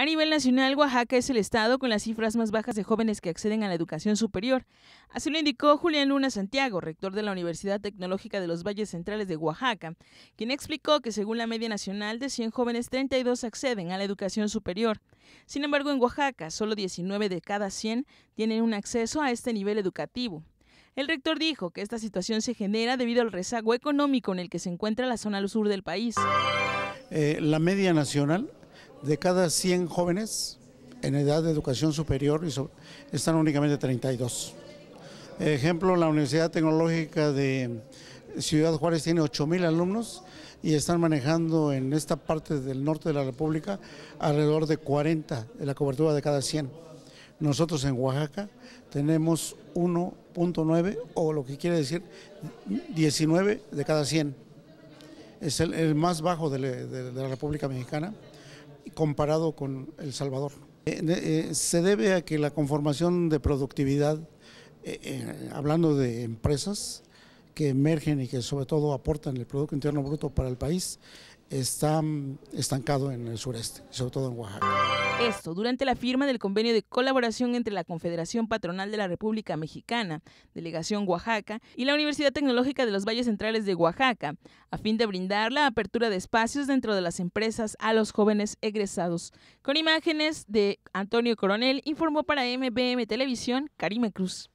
A nivel nacional, Oaxaca es el estado con las cifras más bajas de jóvenes que acceden a la educación superior. Así lo indicó Julián Luna Santiago, rector de la Universidad Tecnológica de los Valles Centrales de Oaxaca, quien explicó que según la media nacional de 100 jóvenes, 32 acceden a la educación superior. Sin embargo, en Oaxaca, solo 19 de cada 100 tienen un acceso a este nivel educativo. El rector dijo que esta situación se genera debido al rezago económico en el que se encuentra la zona al sur del país. Eh, la media nacional de cada 100 jóvenes en edad de educación superior están únicamente 32. Ejemplo, la Universidad Tecnológica de Ciudad Juárez tiene 8.000 alumnos y están manejando en esta parte del norte de la República alrededor de 40 de la cobertura de cada 100. Nosotros en Oaxaca tenemos 1.9 o lo que quiere decir 19 de cada 100. Es el, más bajo de la República Mexicana comparado con El Salvador. Eh, eh, se debe a que la conformación de productividad, eh, hablando de empresas, que emergen y que sobre todo aportan el Producto Interno Bruto para el país está estancado en el sureste, sobre todo en Oaxaca. Esto durante la firma del convenio de colaboración entre la Confederación Patronal de la República Mexicana, Delegación Oaxaca, y la Universidad Tecnológica de los Valles Centrales de Oaxaca, a fin de brindar la apertura de espacios dentro de las empresas a los jóvenes egresados. Con imágenes de Antonio Coronel, informó para MBM Televisión Karime Cruz.